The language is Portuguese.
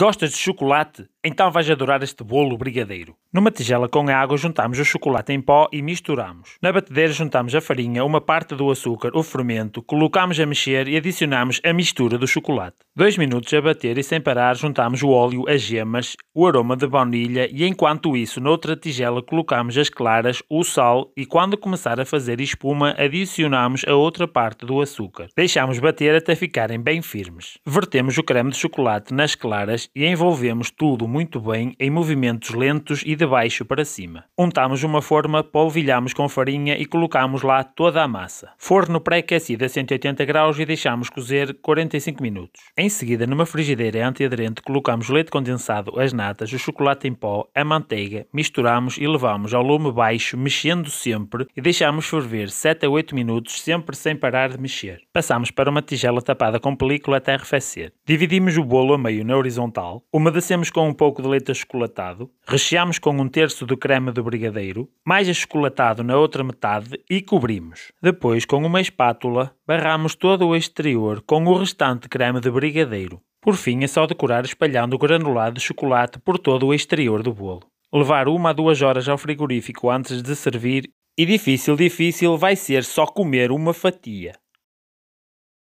Gostas de chocolate? Então vais adorar este bolo brigadeiro. Numa tigela com água juntamos o chocolate em pó e misturamos. Na batedeira juntamos a farinha, uma parte do açúcar, o fermento, colocamos a mexer e adicionamos a mistura do chocolate. Dois minutos a bater e sem parar juntamos o óleo, as gemas, o aroma de baunilha e enquanto isso noutra tigela colocamos as claras, o sal e quando começar a fazer espuma adicionamos a outra parte do açúcar. Deixamos bater até ficarem bem firmes. Vertemos o creme de chocolate nas claras e envolvemos tudo muito bem em movimentos lentos e de baixo para cima. Untamos uma forma, polvilhamos com farinha e colocamos lá toda a massa. Forno pré-aquecido a 180 graus e deixamos cozer 45 minutos. Em seguida, numa frigideira antiaderente, colocamos leite condensado, as natas, o chocolate em pó, a manteiga, misturamos e levamos ao lume baixo, mexendo sempre e deixamos ferver 7 a 8 minutos, sempre sem parar de mexer. Passamos para uma tigela tapada com película até arrefecer. Dividimos o bolo a meio na horizontal Natal, umedecemos com um pouco de leite achocolatado, recheamos com um terço do creme de brigadeiro, mais achocolatado na outra metade e cobrimos. Depois, com uma espátula, barramos todo o exterior com o restante creme de brigadeiro. Por fim, é só decorar espalhando o granulado de chocolate por todo o exterior do bolo. Levar uma a duas horas ao frigorífico antes de servir e difícil, difícil vai ser só comer uma fatia.